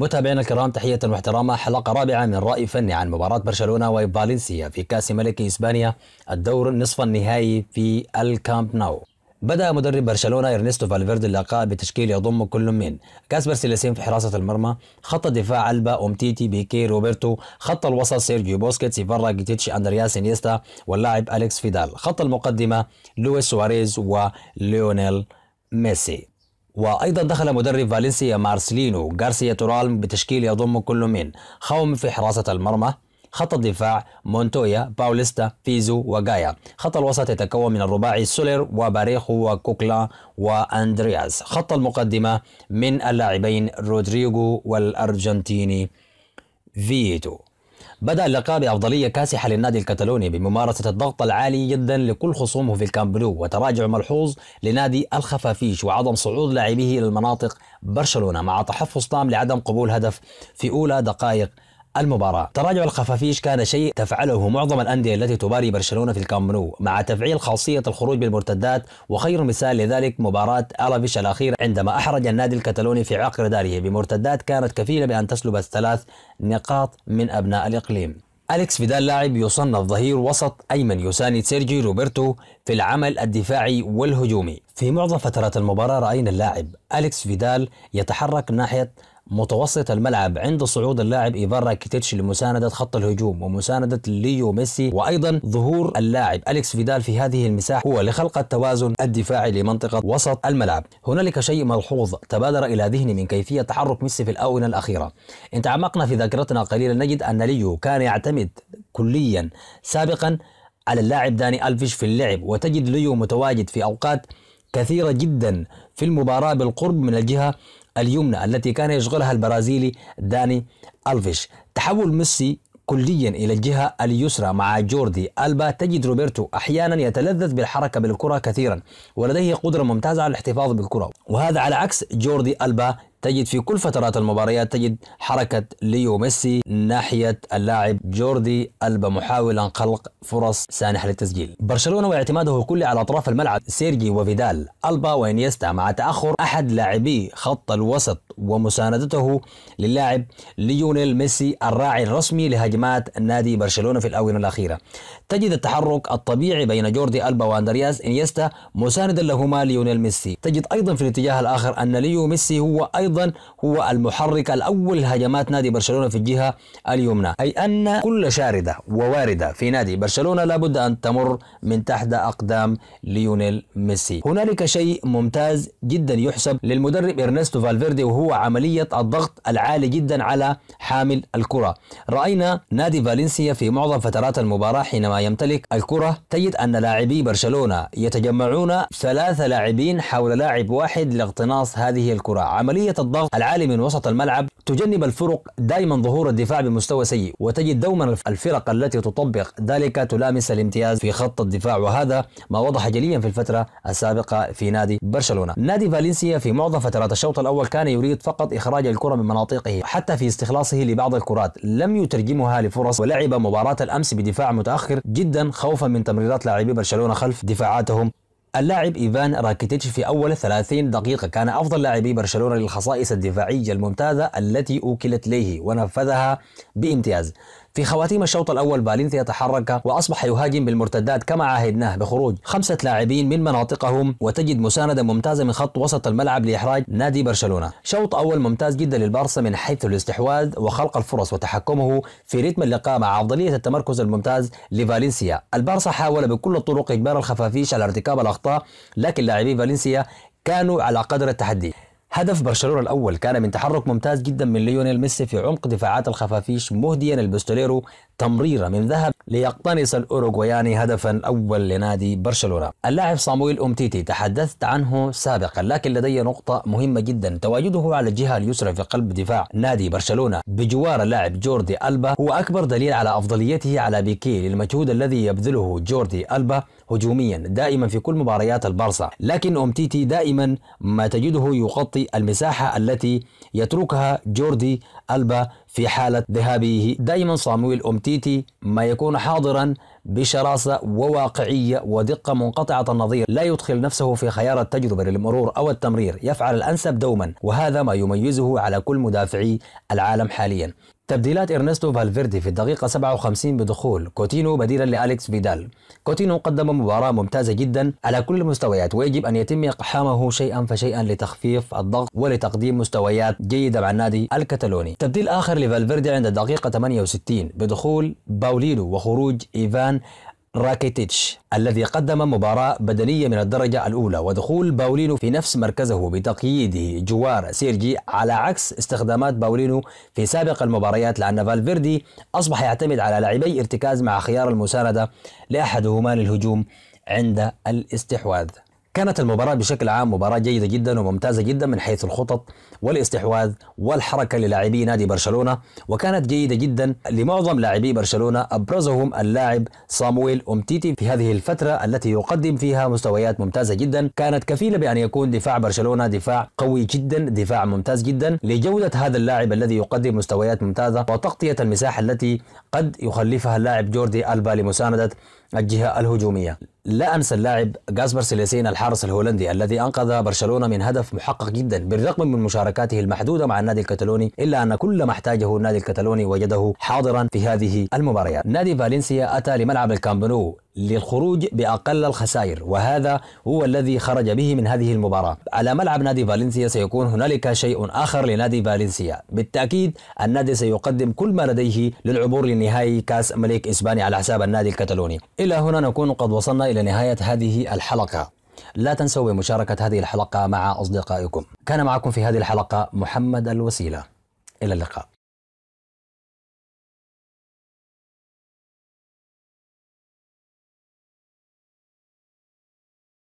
متابعينا الكرام تحية واحتراما حلقة رابعة من رأي فني عن مباراة برشلونة وفالنسيا في كأس ملك إسبانيا الدور نصف النهائي في الكامب ناو بدأ مدرب برشلونة إرنستو فالفيردي اللقاء بتشكيل يضم كل من كاسبر سيلاسين في حراسة المرمى خط الدفاع ألبا أومتيتي بيكي روبرتو خط الوسط سيرجيو بوسكيتس إيفارا جيتيتش أندرياس إنيستا واللاعب أليكس فيدال خط المقدمة لويس سواريز وليونيل ميسي وأيضا دخل مدرب فالنسيا مارسلينو غارسيا تورالم بتشكيل يضم كل من خوم في حراسة المرمى خط الدفاع مونتويا باوليستا فيزو وغايا خط الوسط يتكون من الرباعي سولير وباريخو وكوكلا وأندرياس خط المقدمة من اللاعبين رودريغو والأرجنتيني فيتو بدأ اللقاء بأفضلية كاسحة للنادي الكتالوني بممارسة الضغط العالي جدا لكل خصومه في الكامبلو وتراجع ملحوظ لنادي الخفافيش وعدم صعود لاعبيه إلى المناطق برشلونة مع تحفظ تام لعدم قبول هدف في أولى دقائق المباراة تراجع الخفافيش كان شيء تفعله معظم الأندية التي تباري برشلونة في الكامبنو مع تفعيل خاصية الخروج بالمرتدات وخير مثال لذلك مباراة ألافيش الأخيرة عندما أحرج النادي الكتالوني في عقر داره بمرتدات كانت كفيلة بأن تسلب الثلاث نقاط من أبناء الإقليم أليكس فيدال لاعب يصنف ظهير وسط أيمن يساند سيرجي روبرتو في العمل الدفاعي والهجومي في معظم فترات المباراة رأينا اللاعب أليكس فيدال يتحرك ناحية متوسط الملعب عند صعود اللاعب ايفان راكيتيتش لمساندة خط الهجوم ومساندة ليو ميسي وأيضا ظهور اللاعب أليكس فيدال في هذه المساحة هو لخلق التوازن الدفاعي لمنطقة وسط الملعب هنالك شيء ملحوظ تبادر إلى ذهني من كيفية تحرك ميسي في الآونة الأخيرة إن تعمقنا في ذاكرتنا قليلا نجد أن ليو كان يعتمد كليا سابقا على اللاعب داني ألفيش في اللعب وتجد ليو متواجد في أوقات كثيرة جدا في المباراة بالقرب من الجهة اليمنى التي كان يشغلها البرازيلي داني ألفيش تحول ميسي كليا إلى الجهة اليسرى مع جوردي ألبا تجد روبرتو أحيانا يتلذذ بالحركة بالكرة كثيرا ولديه قدرة ممتازة على الاحتفاظ بالكرة وهذا على عكس جوردي ألبا تجد في كل فترات المباريات تجد حركة ليو ميسي ناحية اللاعب جوردي ألبا محاولا خلق فرص سانحة للتسجيل برشلونة واعتماده الكلي على أطراف الملعب سيرجي وفيدال ألبا وإنيستا مع تأخر أحد لاعبي خط الوسط ومساندته للاعب ليونيل ميسي الراعي الرسمي لهجمات نادي برشلونة في الآونة الأخيرة تجد التحرك الطبيعي بين جوردي ألبا واندرياس إنيستا مساندا لهما ليونيل ميسي تجد أيضا في الاتجاه الآخر أن ليو ميسي هو أيضا هو المحرك الأول لهجمات نادي برشلونة في الجهة اليمنى أي أن كل شاردة وواردة في نادي برشلونة لابد أن تمر من تحت أقدام ليونيل ميسي هنالك شيء ممتاز جدا يحسب للمدرب إرنستو فالفيردي وهو هو عملية الضغط العالي جدا على حامل الكرة رأينا نادي فالنسيا في معظم فترات المباراة حينما يمتلك الكرة تجد أن لاعبي برشلونة يتجمعون ثلاثة لاعبين حول لاعب واحد لاقتناص هذه الكرة عملية الضغط العالي من وسط الملعب تجنب الفرق دائما ظهور الدفاع بمستوى سيء وتجد دوما الفرق التي تطبق ذلك تلامس الامتياز في خط الدفاع وهذا ما وضح جليا في الفترة السابقة في نادي برشلونة نادي فالنسيا في معظم فترات الشوط الأول كان يريد يقصد فقط إخراج الكرة من مناطقه حتى في استخلاصه لبعض الكرات لم يترجمها لفرص ولعب مباراة الأمس بدفاع متأخر جدا خوفا من تمريرات لاعبي برشلونة خلف دفاعاتهم اللاعب إيفان راكيتيتش في أول 30 دقيقة كان أفضل لاعبي برشلونة للخصائص الدفاعية الممتازة التي أوكلت ليه ونفذها بامتياز في خواتيم الشوط الأول فالنسيا يتحرك وأصبح يهاجم بالمرتدات كما عاهدناه بخروج خمسة لاعبين من مناطقهم وتجد مساندة ممتازة من خط وسط الملعب لإحراج نادي برشلونة شوط أول ممتاز جدا للبارسا من حيث الاستحواذ وخلق الفرص وتحكمه في رتم اللقاء مع أفضلية التمركز الممتاز لفالنسيا البارسا حاول بكل الطرق إجبار الخفافيش على ارتكاب الأخطاء لكن لاعبي فالنسيا كانوا على قدر التحدي هدف برشلونة الأول كان من تحرك ممتاز جدا من ليونيل ميسي في عمق دفاعات الخفافيش مهديا البستوليرو تمريرة من ذهب ليقتنص الأوروغوياني هدفا الأول لنادي برشلونة اللاعب صامويل أمتيتي تحدثت عنه سابقا لكن لدي نقطة مهمة جدا تواجده على الجهة اليسرى في قلب دفاع نادي برشلونة بجوار اللاعب جوردي ألبا هو أكبر دليل على أفضليته على بيكي للمجهود الذي يبذله جوردي ألبا هجوميا دائما في كل مباريات البارسا لكن أمتيتي دائما ما تجده يغطي المساحة التي يتركها جوردي ألبا في حالة ذهابه دائما صامويل أمتيتي ما يكون حاضرا بشراسة وواقعية ودقة منقطعة النظير لا يدخل نفسه في خيار التجربة للمرور أو التمرير يفعل الأنسب دوما وهذا ما يميزه على كل مدافعي العالم حاليا تبديلات إرنستو فالفيردي في الدقيقة 57 بدخول كوتينو بديلا لأليكس فيدال كوتينو قدم مباراة ممتازة جدا على كل المستويات ويجب أن يتم إقحامه شيئا فشيئا لتخفيف الضغط ولتقديم مستويات جيدة مع النادي الكتالوني تبديل آخر لفالفيردي عند الدقيقة 68 بدخول باولينو وخروج إيفان راكيتيتش الذي قدم مباراة بدنية من الدرجة الأولى ودخول باولينو في نفس مركزه بتقييده جوار سيرجي على عكس استخدامات باولينو في سابق المباريات لأن فالفيردي أصبح يعتمد على لاعبي ارتكاز مع خيار المساندة لأحدهما للهجوم عند الاستحواذ كانت المباراة بشكل عام مباراة جيدة جدا وممتازة جدا من حيث الخطط والاستحواذ والحركة للاعبي نادي برشلونة وكانت جيدة جدا لمعظم لاعبي برشلونة أبرزهم اللاعب صامويل أمتيتي في هذه الفترة التي يقدم فيها مستويات ممتازة جدا كانت كفيلة بأن يكون دفاع برشلونة دفاع قوي جدا دفاع ممتاز جدا لجودة هذا اللاعب الذي يقدم مستويات ممتازة وتغطية المساحة التي قد يخلفها اللاعب جوردي ألبا لمساندة الجهة الهجومية لا أنسى اللاعب جاسبر سيليسين الحارس الهولندي الذي أنقذ برشلونة من هدف محقق جدا بالرغم من مشاركاته المحدودة مع النادي الكتالوني إلا أن كل ما احتاجه النادي الكتالوني وجده حاضرا في هذه المباريات نادي فالنسيا أتى لملعب الكامبنو للخروج بأقل الخسائر وهذا هو الذي خرج به من هذه المباراة على ملعب نادي فالنسيا سيكون هنالك شيء آخر لنادي فالنسيا بالتأكيد النادي سيقدم كل ما لديه للعبور لنهائي كاس ملك إسبانيا على حساب النادي الكتالوني إلى هنا نكون قد وصلنا إلى نهاية هذه الحلقة لا تنسوا بمشاركة هذه الحلقة مع أصدقائكم كان معكم في هذه الحلقة محمد الوسيلة إلى اللقاء